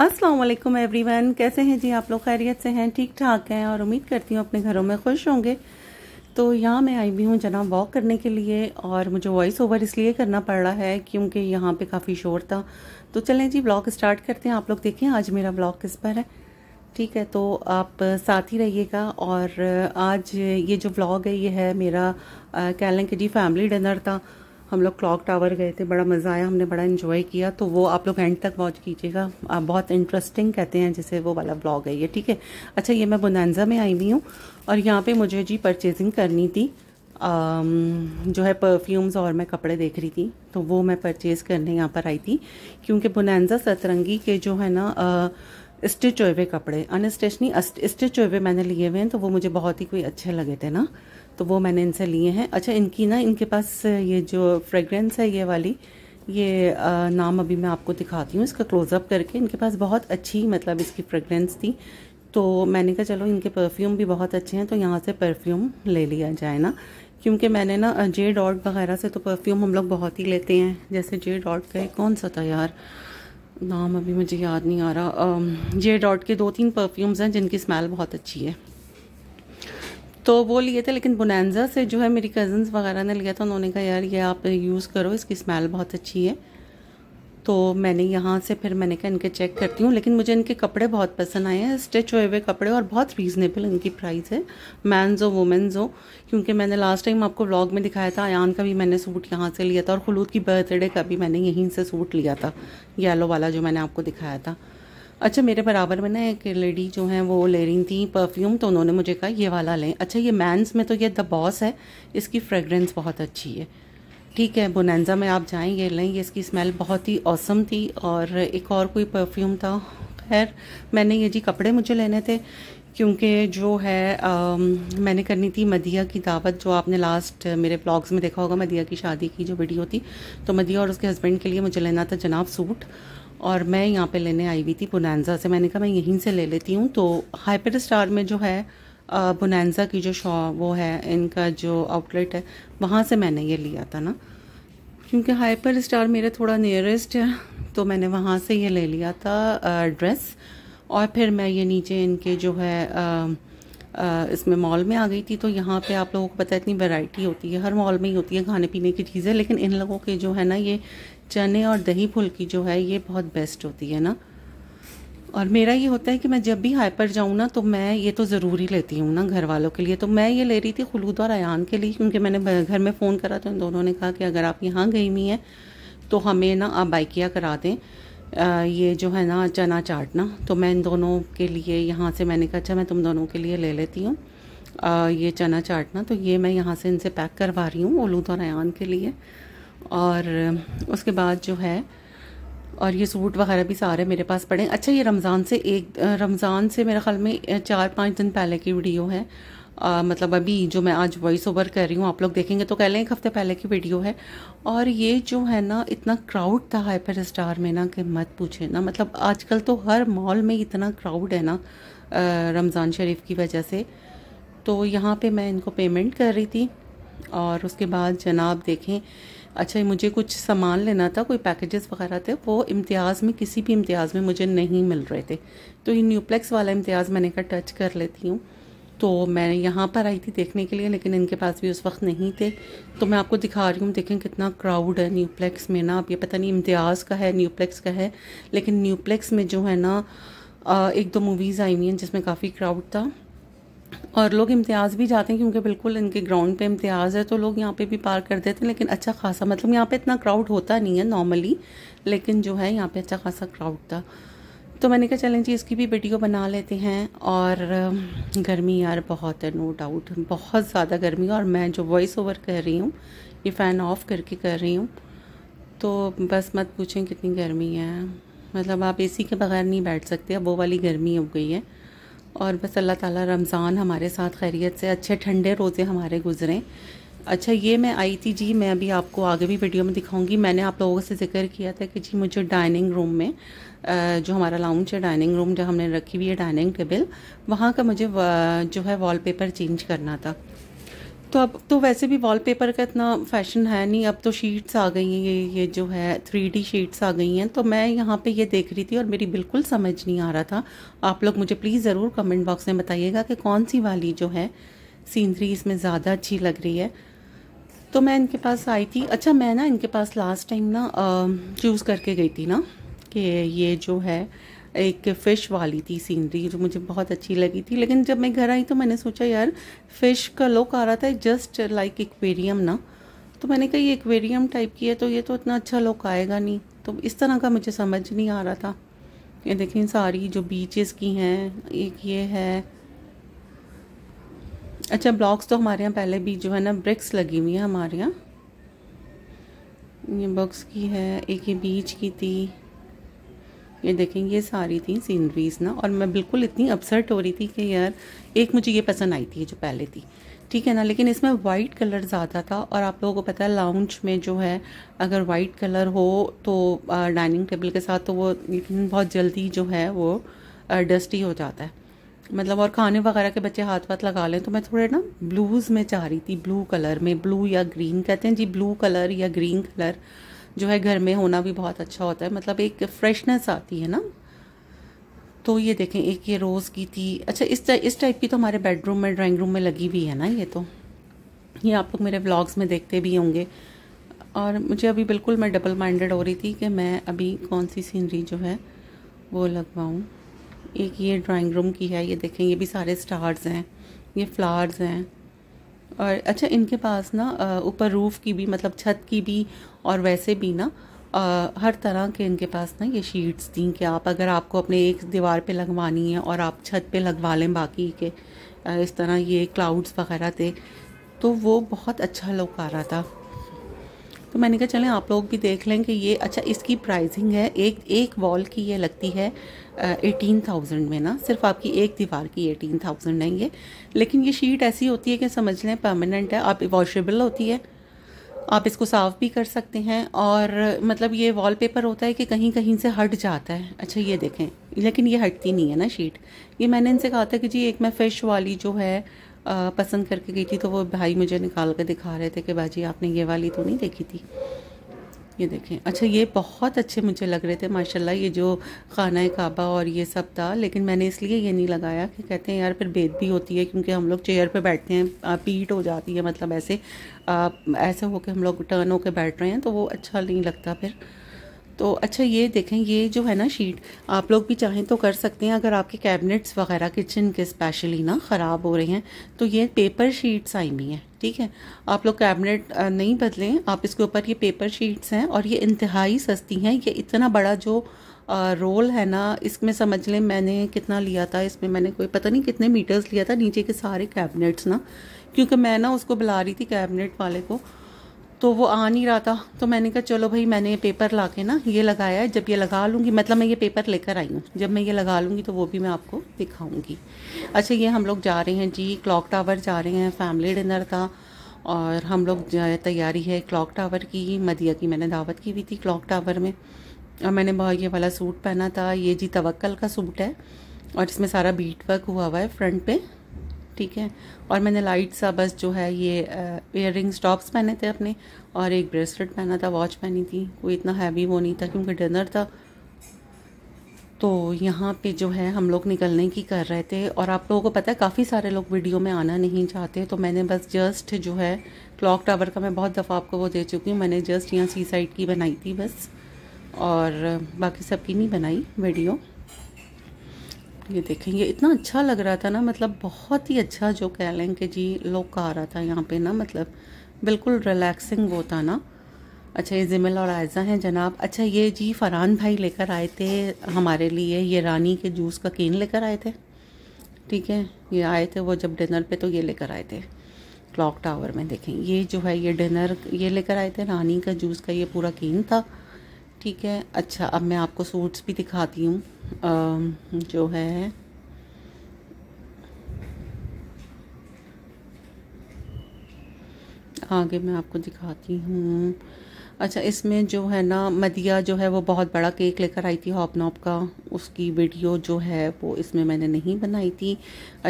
अस्सलाम वालेकुम एवरीवन कैसे हैं जी आप लोग खैरियत से हैं ठीक ठाक हैं और उम्मीद करती हूँ अपने घरों में खुश होंगे तो यहाँ मैं आई भी हूँ जनाब वॉक करने के लिए और मुझे वॉइस ओवर इसलिए करना पड़ रहा है क्योंकि यहाँ पे काफ़ी शोर था तो चलें जी ब्लॉग स्टार्ट करते हैं आप लोग देखें आज मेरा ब्लॉग किस पर है ठीक है तो आप साथ ही रहिएगा और आज ये जो ब्लॉग है ये है मेरा कह लें कि जी फैमिली डिनर था हम लोग क्लॉक टावर गए थे बड़ा मज़ा आया हमने बड़ा इन्जॉय किया तो वो आप लोग एंड तक वॉच कीजिएगा आप बहुत इंटरेस्टिंग कहते हैं जैसे वो वाला ब्लॉग है ये ठीक है अच्छा ये मैं बुनानजा में आई हुई हूँ और यहाँ पर मुझे जी परचेजिंग करनी थी जो है परफ्यूम्स और मैं कपड़े देख रही थी तो वो मैं परचेज़ करने यहाँ पर आई थी क्योंकि बुनानजा सतरंगी के जो है ना स्टिच हुए हुए कपड़े अनस्टिच नहीं स्टिच हुए हुए मैंने लिए हुए हैं तो वो मुझे बहुत ही कोई अच्छे लगे थे ना तो वो मैंने इनसे लिए हैं अच्छा इनकी ना इनके पास ये जो फ्रेगरेंस है ये वाली ये आ, नाम अभी मैं आपको दिखाती हूँ इसका क्लोज़अप करके इनके पास बहुत अच्छी मतलब इसकी फ्रेगरेंस थी तो मैंने कहा चलो इनके परफ्यूम भी बहुत अच्छे हैं तो यहाँ से परफ्यूम ले लिया जाए ना क्योंकि मैंने ना जे डॉट वगैरह से तो परफ्यूम हम लोग बहुत ही लेते हैं जैसे जे डॉट का एक कौन सा था यार नाम अभी मुझे याद नहीं आ रहा जे डॉट के दो तीन परफ्यूम्स हैं जिनकी स्मेल बहुत अच्छी है तो वो लिए थे लेकिन बुनैजा से जो है मेरी कज़न्स वगैरह ने लिया था उन्होंने कहा यार ये आप यूज़ करो इसकी स्मेल बहुत अच्छी है तो मैंने यहाँ से फिर मैंने कहा इनके चेक करती हूँ लेकिन मुझे इनके कपड़े बहुत पसंद आए हैं स्टिच हुए हुए कपड़े और बहुत रीज़नेबल इनकी प्राइस है मैंस हो वुमेंस हो क्योंकि मैंने लास्ट टाइम आपको ब्लॉग में दिखाया था आयान का भी मैंने सूट यहाँ से लिया था और खलूद की बर्थडे का भी मैंने यहीं से सूट लिया था येलो वाला जो मैंने आपको दिखाया था अच्छा मेरे बराबर में ना एक लेडी जो है वो ले रही थी परफ्यूम तो उन्होंने मुझे कहा ये वाला लें अच्छा ये मैंस में तो ये द बॉस है इसकी फ्रेगरेंस बहुत अच्छी है ठीक है बोनेंजा में आप जाएँ ये लें ये इसकी स्मेल बहुत ही औसम थी और एक और कोई परफ्यूम था खैर मैंने ये जी कपड़े मुझे लेने थे क्योंकि जो है आ, मैंने करनी थी मदिया की दावत जो आपने लास्ट मेरे ब्लॉग्स में देखा होगा मदिया की शादी की जो वीडियो थी तो मदिया और उसके हस्बैंड के लिए मुझे लेना था जनाब सूट और मैं यहाँ पे लेने आई हुई थी बुनैनजा से मैंने कहा मैं यहीं से ले लेती हूँ तो हाइपर स्टार में जो है बुनैनजा की जो शॉ वो है इनका जो आउटलेट है वहाँ से मैंने ये लिया था ना क्योंकि हाइपर स्टार मेरा थोड़ा नियरेस्ट है तो मैंने वहाँ से ये ले लिया था ड्रेस और फिर मैं ये नीचे इनके जो है आ, आ, इसमें मॉल में आ गई थी तो यहाँ पे आप लोगों को पता है इतनी वैरायटी होती है हर मॉल में ही होती है खाने पीने की चीज़ें लेकिन इन लोगों के जो है ना ये चने और दही फुल्की जो है ये बहुत बेस्ट होती है ना और मेरा ये होता है कि मैं जब भी हाइपर जाऊँ ना तो मैं ये तो ज़रूरी लेती हूँ ना घर वालों के लिए तो मैं ये ले रही थी खुलूद और अयान के लिए क्योंकि मैंने घर में फ़ोन करा तो इन दोनों ने कहा कि अगर आप यहाँ गई हुई हैं तो हमें ना आप बाइकिया करा दें आ, ये जो है ना चना चाट ना तो मैं इन दोनों के लिए यहाँ से मैंने कहा अच्छा मैं तुम दोनों के लिए ले लेती हूँ ये चना चाटना तो ये मैं यहाँ से इनसे पैक करवा रही हूँ उलूद और अयान के लिए और उसके बाद जो है और ये सूट वगैरह भी सारे मेरे पास पड़े अच्छा ये रमज़ान से एक रमज़ान से मेरे ख्याल में चार पाँच दिन पहले की वीडियो है आ, मतलब अभी जो मैं आज वॉइस ओवर कर रही हूँ आप लोग देखेंगे तो कह लें एक हफ़्ते पहले की वीडियो है और ये जो है ना इतना क्राउड था हाइपर स्टार में ना कि मत पूछे ना मतलब आजकल तो हर मॉल में इतना क्राउड है ना रमज़ान शरीफ की वजह से तो यहाँ पे मैं इनको पेमेंट कर रही थी और उसके बाद जनाब देखें अच्छा मुझे कुछ सामान लेना था कोई पैकेजेस वगैरह थे वो इम्तियाज़ में किसी भी इम्तियाज़ में मुझे नहीं मिल रहे थे तो ये न्यूप्लेक्स वाला इम्तियाज़ मैंने कहा टच कर लेती हूँ तो मैं यहाँ पर आई थी देखने के लिए लेकिन इनके पास भी उस वक्त नहीं थे तो मैं आपको दिखा रही हूँ देखें कितना क्राउड है न्यूप्लेक्स में ना अब ये पता नहीं इम्तियाज़ का है न्यूप्लेक्स का है लेकिन न्यूप्लेक्स में जो है ना एक दो मूवीज़ आई हुई हैं जिसमें काफ़ी क्राउड था और लोग इम्तियाज़ भी जाते हैं क्योंकि बिल्कुल इनके ग्राउंड पे इम्तियाज़ है तो लोग यहाँ पे भी पार कर देते हैं लेकिन अच्छा खासा मतलब यहाँ पे इतना क्राउड होता नहीं है नॉर्मली लेकिन जो है यहाँ पे अच्छा खासा क्राउड था तो मैंने कहा चलें जी इसकी भी वीडियो बना लेते हैं और गर्मी यार बहुत है नो डाउट बहुत ज़्यादा गर्मी और मैं जो वॉइस ओवर कर रही हूँ ये फ़ैन ऑफ़ करके कर रही हूँ तो बस मत पूछें कितनी गर्मी है मतलब आप ए के बगैर नहीं बैठ सकते अब वो वाली गर्मी हो गई है और बस अल्लाह ताला रमज़ान हमारे साथ खैरियत से अच्छे ठंडे रोज़े हमारे गुजरें अच्छा ये मैं आई थी जी मैं अभी आपको आगे भी वीडियो में दिखाऊंगी मैंने आप लोगों से जिक्र किया था कि जी मुझे डाइनिंग रूम में जो हमारा लाउंज है डाइनिंग रूम जो हमने रखी हुई है डाइनिंग टेबल वहाँ का मुझे जो है वॉलपेपर चेंज करना था तो अब तो वैसे भी वॉलपेपर का इतना फैशन है नहीं अब तो शीट्स आ गई हैं ये ये जो है थ्री डी शीट्स आ गई हैं तो मैं यहाँ पे ये देख रही थी और मेरी बिल्कुल समझ नहीं आ रहा था आप लोग मुझे प्लीज़ ज़रूर कमेंट बॉक्स में बताइएगा कि कौन सी वाली जो है सीनरी इसमें ज़्यादा अच्छी लग रही है तो मैं इनके पास आई थी अच्छा मैं ना इनके पास लास्ट टाइम ना चूज़ करके गई थी ना कि ये जो है एक फ़िश वाली थी सीनरी जो मुझे बहुत अच्छी लगी थी लेकिन जब मैं घर आई तो मैंने सोचा यार फ़िश का लुक आ रहा था जस्ट लाइक एक्वेरियम ना तो मैंने कहा ये एक्वेरियम टाइप की है तो ये तो इतना अच्छा लुक आएगा नहीं तो इस तरह का मुझे समझ नहीं आ रहा था ये देखें सारी जो बीचेस की हैं एक ये है अच्छा ब्लॉक्स तो हमारे यहाँ पहले भी जो है ना ब्रिक्स लगी हुई है हमारे यहाँ ये बॉक्स की है एक ये बीच की थी ये देखें ये सारी थी सीनरीज ना और मैं बिल्कुल इतनी अपसेट हो रही थी कि यार एक मुझे ये पसंद आई थी जो पहले थी ठीक है ना लेकिन इसमें वाइट कलर ज़्यादा था और आप लोगों को पता है लाउंज में जो है अगर वाइट कलर हो तो डाइनिंग टेबल के साथ तो वो बहुत जल्दी जो है वो डस्टी हो जाता है मतलब और खाने वगैरह के बच्चे हाथ वाथ लगा लें तो मैं थोड़े ना ब्लूज़ में चाह रही थी ब्लू कलर में ब्लू या ग्रीन कहते हैं जी ब्लू कलर या ग्रीन कलर जो है घर में होना भी बहुत अच्छा होता है मतलब एक फ्रेशनेस आती है ना तो ये देखें एक ये रोज़ की थी अच्छा इस टाइप इस टाइप की तो हमारे बेडरूम में ड्राइंग रूम में लगी हुई है ना ये तो ये आप लोग मेरे व्लॉग्स में देखते भी होंगे और मुझे अभी बिल्कुल मैं डबल माइंडेड हो रही थी कि मैं अभी कौन सी सीनरी जो है वो लगवाऊँ एक ये ड्राइंग रूम की है ये देखें ये भी सारे स्टार्स हैं ये फ्लावर्स हैं और अच्छा इनके पास ना ऊपर रूफ़ की भी मतलब छत की भी और वैसे भी ना आ, हर तरह के इनके पास ना ये शीट्स थी कि आप अगर आपको अपने एक दीवार पे लगवानी है और आप छत पे लगवा लें बाकी के इस तरह ये क्लाउड्स वगैरह थे तो वो बहुत अच्छा लुक आ रहा था तो मैंने कहा चलें आप लोग भी देख लें कि ये अच्छा इसकी प्राइसिंग है एक एक वॉल की ये लगती है एटीन थाउजेंड में ना सिर्फ आपकी एक दीवार की एटीन थाउजेंड है ये लेकिन ये शीट ऐसी होती है कि समझ लें परमानेंट है आप वॉशेबल होती है आप इसको साफ़ भी कर सकते हैं और मतलब ये वॉलपेपर होता है कि कहीं कहीं से हट जाता है अच्छा ये देखें लेकिन ये हटती नहीं है ना शीट ये मैंने इनसे कहा था कि जी एक मैं फ़िश वाली जो है पसंद करके गई थी तो वो भाई मुझे निकाल कर दिखा रहे थे कि भाजी आपने ये वाली तो नहीं देखी थी ये देखें अच्छा ये बहुत अच्छे मुझे लग रहे थे माशाल्लाह ये जो खाना काबा और ये सब था लेकिन मैंने इसलिए ये नहीं लगाया कि कहते हैं यार फिर बेद भी होती है क्योंकि हम लोग चेयर पे बैठते हैं पीट हो जाती है मतलब ऐसे आ, ऐसे हो के हम लोग टर्न होकर बैठ रहे हैं तो वो अच्छा नहीं लगता फिर तो अच्छा ये देखें ये जो है ना शीट आप लोग भी चाहें तो कर सकते हैं अगर आपके कैबिनेट्स वगैरह किचन के स्पेशली ना ख़राब हो रहे हैं तो ये पेपर शीट्स आई हुई हैं ठीक है आप लोग कैबिनेट नहीं बदलें आप इसके ऊपर ये पेपर शीट्स हैं और ये इंतहाई सस्ती हैं ये इतना बड़ा जो रोल है ना इसमें समझ लें मैंने कितना लिया था इसमें मैंने कोई पता नहीं कितने मीटर्स लिया था नीचे के सारे कैबिनेट्स ना क्योंकि मैं ना उसको बुला रही थी कैबिनेट वाले को तो वो आ नहीं रहा था तो मैंने कहा चलो भाई मैंने ये पेपर ला के ना ये लगाया है जब ये लगा लूँगी मतलब मैं ये पेपर लेकर आई हूँ जब मैं ये लगा लूँगी तो वो भी मैं आपको दिखाऊँगी अच्छा ये हम लोग जा रहे हैं जी क्लॉक टावर जा रहे हैं फैमिली डिनर था और हम लोग तैयारी है क्लॉक टावर की मदिया की मैंने दावत की हुई थी क्लॉक टावर में और मैंने बहुत ये वाला सूट पहना था ये जी तवक्ल का सूट है और इसमें सारा बीट वर्क हुआ हुआ है फ्रंट पे ठीक है और मैंने लाइट सा बस जो है ये एयर रिंग्स टॉप्स पहने थे अपने और एक ब्रेसलेट पहना था वॉच पहनी थी कोई इतना हैवी वो नहीं था क्योंकि डिनर था तो यहाँ पे जो है हम लोग निकलने की कर रहे थे और आप लोगों को पता है काफ़ी सारे लोग वीडियो में आना नहीं चाहते तो मैंने बस जस्ट जो है क्लॉक टावर का मैं बहुत दफ़ा आपको वो दे चुकी हूँ मैंने जस्ट यहाँ सी साइड की बनाई थी बस और बाकी सब की नहीं बनाई वीडियो ये देखें ये इतना अच्छा लग रहा था ना मतलब बहुत ही अच्छा जो कह लें कि जी लोग का आ रहा था यहाँ पे ना मतलब बिल्कुल रिलैक्सिंग वो था ना अच्छा ये जिमिल और आयज़ा हैं जनाब अच्छा ये जी फरहान भाई लेकर आए थे हमारे लिए ये रानी के जूस का केन लेकर आए थे ठीक है ये आए थे वो जब डिनर पे तो ये लेकर आए थे क्लॉक टावर में देखें ये जो है ये डिनर ये लेकर आए थे रानी का जूस का ये पूरा केन था ठीक है अच्छा अब मैं आपको सूट्स भी दिखाती हूँ जो है आगे मैं आपको दिखाती हूँ अच्छा इसमें जो है ना मदिया जो है वो बहुत बड़ा केक लेकर आई थी नॉप का उसकी वीडियो जो है वो इसमें मैंने नहीं बनाई थी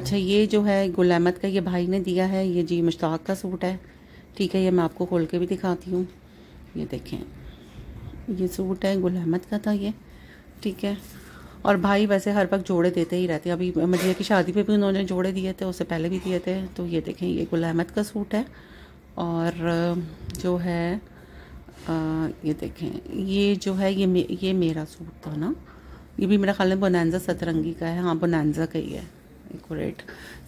अच्छा ये जो है गुल अहमद का ये भाई ने दिया है ये जी मुश्ताक का सूट है ठीक है ये मैं आपको खोल के भी दिखाती हूँ ये देखें ये सूट है गुल अहमद का था ये ठीक है और भाई वैसे हर वक्त जोड़े देते ही रहते हैं अभी मजिया की शादी पे भी उन्होंने जोड़े दिए थे उससे पहले भी दिए थे तो ये देखें ये गुल अहमद का सूट है और जो है आ, ये देखें ये जो है ये मे, ये मेरा सूट था ना ये भी मेरा ख्याल में बोनैनजा सतरंगी का है हाँ बोनैजा का ही है एकोरेट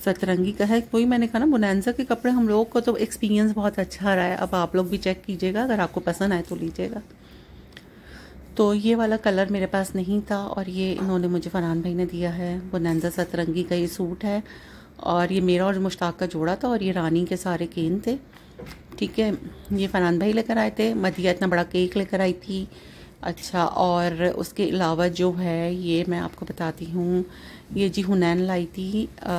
सतरंगी का है वही मैंने कहा ना बोनैनजा के कपड़े हम लोग को तो एक्सपीरियंस बहुत अच्छा रहा है अब आप लोग भी चेक कीजिएगा अगर आपको पसंद आए तो लीजिएगा तो ये वाला कलर मेरे पास नहीं था और ये इन्होंने मुझे फरहान भाई ने दिया है बुनैंजा सतरंगी का ये सूट है और ये मेरा और मुश्ताक का जोड़ा था और ये रानी के सारे केन थे ठीक है ये फरहान भाई लेकर आए थे मदिया इतना बड़ा केक लेकर आई थी अच्छा और उसके अलावा जो है ये मैं आपको बताती हूँ ये जी हुनैन लाई थी आ,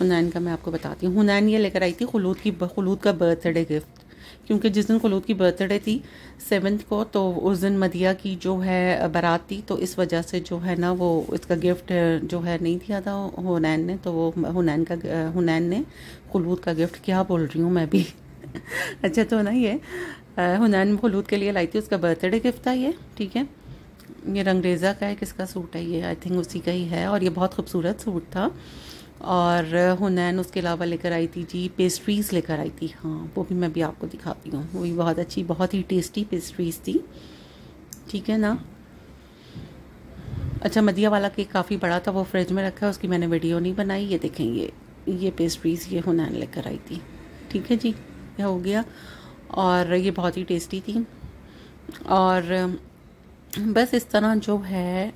हुनैन का मैं आपको बताती हूँ हुनैन ये लेकर आई थी खलूद की खलूद का बर्थडे गिफ्ट क्योंकि जिस दिन खलूद की बर्थडे थी सेवन्थ को तो उस दिन मदिया की जो है बारात थी तो इस वजह से जो है ना वो इसका गिफ्ट जो है नहीं दिया था हुनैन ने तो वो हुनैन का हुनैन ने खलूद का गिफ्ट क्या बोल रही हूँ मैं भी अच्छा तो ना ये हुनैन खलूद के लिए लाई थी उसका बर्थडे गिफ्ट था ये ठीक है ये रंगरेज़ा का है किसका सूट है ये आई थिंक उसी का ही है और ये बहुत खूबसूरत सूट था और हुनैन उसके अलावा लेकर आई थी जी पेस्ट्रीज़ लेकर आई थी हाँ वो भी मैं भी आपको दिखाती हूँ वो भी बहुत अच्छी बहुत ही टेस्टी पेस्ट्रीज़ थी ठीक है ना अच्छा मदिया वाला केक काफ़ी बड़ा था वो फ्रिज में रखा है उसकी मैंने वीडियो नहीं बनाई ये ये ये पेस्ट्रीज़ ये हुनैन लेकर आई थी ठीक है जी यह हो गया और ये बहुत ही टेस्टी थी और बस इस तरह जो है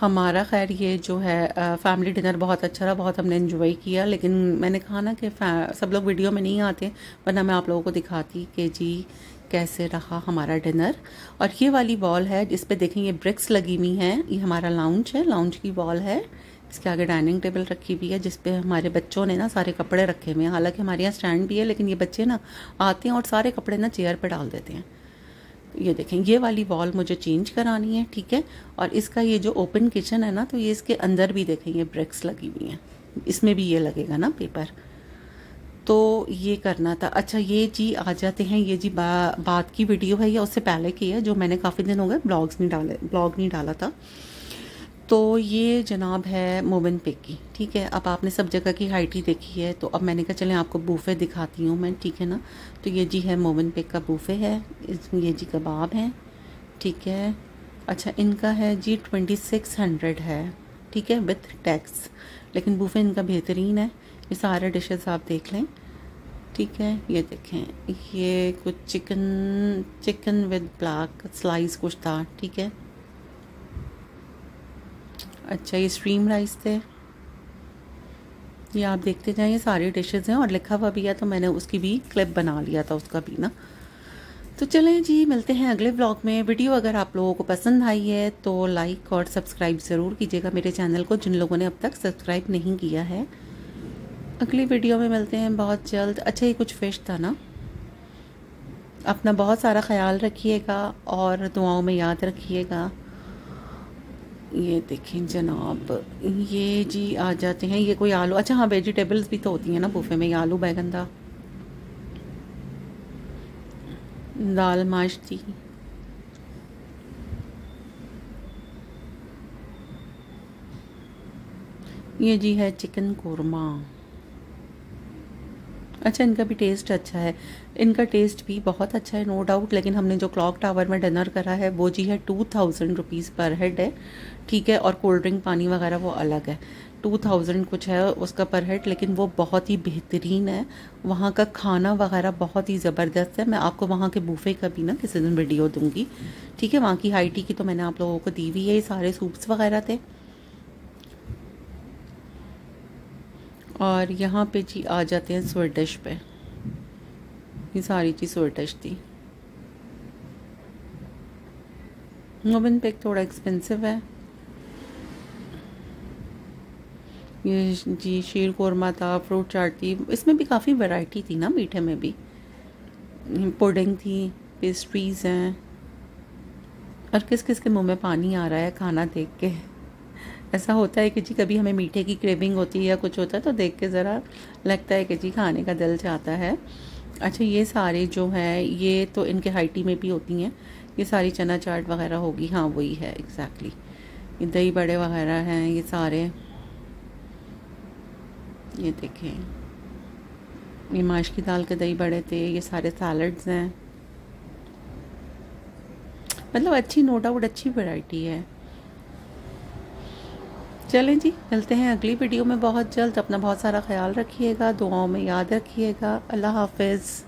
हमारा खैर ये जो है फैमिली डिनर बहुत अच्छा रहा बहुत हमने इन्जॉय किया लेकिन मैंने कहा ना कि सब लोग वीडियो में नहीं आते वरना मैं आप लोगों को दिखाती कि जी कैसे रहा हमारा डिनर और ये वाली वॉल है जिस पे देखें ये ब्रिक्स लगी हुई हैं ये हमारा लाउंज है लाउंज की वॉल है इसके आगे डाइनिंग टेबल रखी हुई है जिसपे हमारे बच्चों ने ना सारे कपड़े रखे हुए हैं हालांकि हमारे यहाँ स्टैंड भी है लेकिन ये बच्चे ना आते हैं और सारे कपड़े ना चेयर पर डाल देते हैं ये देखें ये वाली वॉल मुझे चेंज करानी है ठीक है और इसका ये जो ओपन किचन है ना तो ये इसके अंदर भी देखें ये ब्रिक्स लगी हुई हैं इसमें भी ये लगेगा ना पेपर तो ये करना था अच्छा ये जी आ जाते हैं ये जी बा, बात की वीडियो है या उससे पहले की है जो मैंने काफ़ी दिन हो गए ब्लॉग्स नहीं डाले ब्लॉग नहीं डाला था तो ये जनाब है मोमिन की ठीक है अब आपने सब जगह की हाइट ही देखी है तो अब मैंने कहा चलें आपको बूफे दिखाती हूँ मैं ठीक है ना तो ये जी है मोमिन पिक का बूफे है ये जी कबाब हैं ठीक है अच्छा इनका है जी ट्वेंटी सिक्स हंड्रेड है ठीक है विथ टैक्स लेकिन बूफे इनका बेहतरीन है ये सारे डिशेज़ आप देख लें ठीक है ये देखें ये कुछ chicken chicken with black slice कुछ था ठीक है अच्छा ये स्ट्रीम राइस थे ये आप देखते जाएँ सारे डिशेज़ हैं और लिखा हुआ भी है तो मैंने उसकी भी क्लिप बना लिया था उसका भी ना तो चलें जी मिलते हैं अगले ब्लॉग में वीडियो अगर आप लोगों को पसंद आई है तो लाइक और सब्सक्राइब ज़रूर कीजिएगा मेरे चैनल को जिन लोगों ने अब तक सब्सक्राइब नहीं किया है अगली वीडियो में मिलते हैं बहुत जल्द अच्छा ये कुछ फिश था ना अपना बहुत सारा ख्याल रखिएगा और दुआओं में याद रखिएगा ये देखें जनाब ये जी आ जाते हैं ये कोई आलू अच्छा हाँ वेजिटेबल्स भी तो होती हैं ना बुफे में आलू बैगन था दाल माश थी ये जी है चिकन कौरमा अच्छा इनका भी टेस्ट अच्छा है इनका टेस्ट भी बहुत अच्छा है नो डाउट लेकिन हमने जो क्लॉक टावर में डिनर करा है वो जी है two thousand rupees per head है ठीक है और कोल्ड ड्रिंक पानी वगैरह वो अलग है टू थाउजेंड कुछ है उसका पर हेड लेकिन वो बहुत ही बेहतरीन है वहाँ का खाना वगैरह बहुत ही ज़बरदस्त है मैं आपको वहाँ के बूफे का भी ना किसी दिन वीडियो दूँगी ठीक है वहाँ की हाई टी की तो मैंने आप लोगों को दी हुई है ये सारे सूप्स वगैरह थे और यहाँ पे जी आ जाते हैं स्वेटश पे ये सारी चीज़ स्वेटश थी ओवन पैक थोड़ा एक्सपेंसिव है ये जी शीर कौरमा था फ्रूट चाट थी इसमें भी काफ़ी वैरायटी थी ना मीठे में भी पुडिंग थी पेस्ट्रीज़ हैं और किस किस के मुंह में पानी आ रहा है खाना देख के ऐसा होता है कि जी कभी हमें मीठे की क्रेविंग होती है या कुछ होता है तो देख के ज़रा लगता है कि जी खाने का दिल चाहता है अच्छा ये सारे जो हैं ये तो इनके हाइटी में भी होती हैं ये सारी चना चाट वगैरह होगी हाँ वही है एग्जैक्टली exactly. ये दही बड़े वगैरह हैं ये सारे ये देखें ये माश की दाल के दही बड़े थे ये सारे सैलड्स हैं मतलब अच्छी नो डाउट अच्छी वैरायटी है चलें जी मिलते हैं अगली वीडियो में बहुत जल्द अपना बहुत सारा ख्याल रखिएगा दुआओं में याद रखिएगा अल्लाह हाफिज़